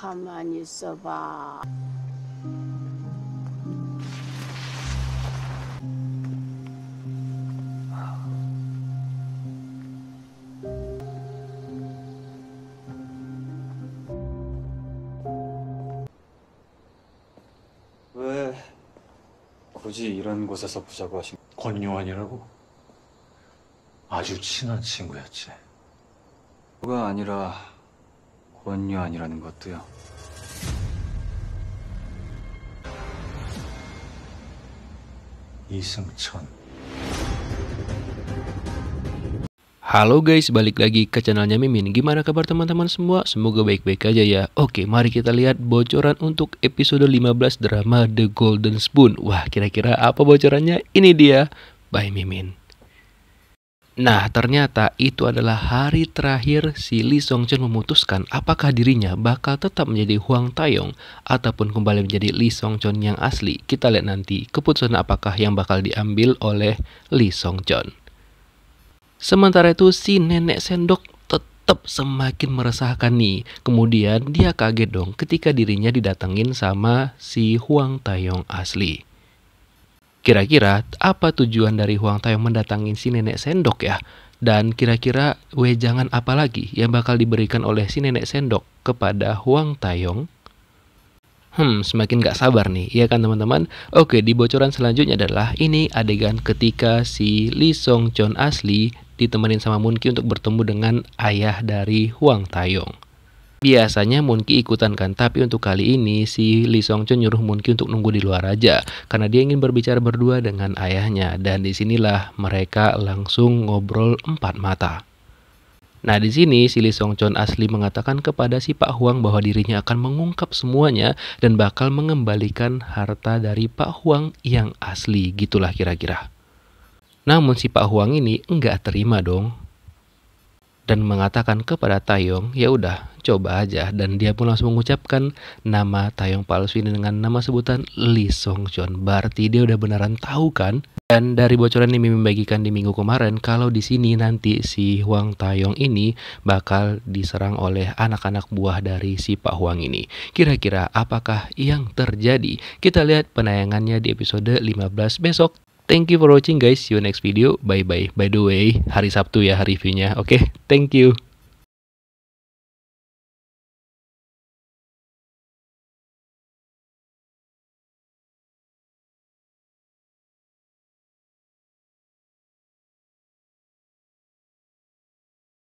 가만히 있어봐. 왜 굳이 이런 곳에서 보자고 하신 권요한이라고? 아주 친한 친구였지. 그가 아니라 권유안이라는 것도요. 이승천 Halo guys, balik lagi ke channelnya Mimin Gimana kabar teman-teman semua? Semoga baik-baik aja ya Oke, mari kita lihat bocoran untuk episode 15 drama The Golden Spoon Wah, kira-kira apa bocorannya? Ini dia, by Mimin Nah, ternyata itu adalah hari terakhir si Lee Song Chun memutuskan apakah dirinya bakal tetap menjadi Huang Taeyong ataupun kembali menjadi Lee Song Chun yang asli. Kita lihat nanti keputusan apakah yang bakal diambil oleh Lee Song Chun. Sementara itu si nenek sendok tetap semakin meresahkan nih. Kemudian dia kaget dong ketika dirinya didatengin sama si Huang Taeyong asli. Kira-kira apa tujuan dari Huang Tayong mendatangi si nenek sendok ya? Dan kira-kira wejangan apa lagi yang bakal diberikan oleh si nenek sendok kepada Huang Tayong? Hmm, semakin gak sabar nih, ya kan teman-teman? Oke, di bocoran selanjutnya adalah ini adegan ketika si Lee Song Chon asli ditemenin sama Ki untuk bertemu dengan ayah dari Huang Tayong. Biasanya Munki ikutan kan, tapi untuk kali ini si Lee Song Chun nyuruh Munki untuk nunggu di luar aja karena dia ingin berbicara berdua dengan ayahnya dan disinilah mereka langsung ngobrol empat mata. Nah di sini si Lee Song Chun asli mengatakan kepada si Pak Huang bahwa dirinya akan mengungkap semuanya dan bakal mengembalikan harta dari Pak Huang yang asli gitulah kira-kira. Namun si Pak Huang ini enggak terima dong dan mengatakan kepada Tayong, ya udah coba aja dan dia pun langsung mengucapkan nama Tayong palsu ini dengan nama sebutan Lee Song Chun. Berarti dia udah beneran tahu kan? Dan dari bocoran yang Mimi bagikan di minggu kemarin, kalau di sini nanti si Huang Tayong ini bakal diserang oleh anak-anak buah dari si Pak Huang ini. Kira-kira apakah yang terjadi? Kita lihat penayangannya di episode 15 besok. Thank you for watching guys. See you next video. Bye bye. By the way, hari Sabtu ya hari reviewnya. Oke, okay? thank you.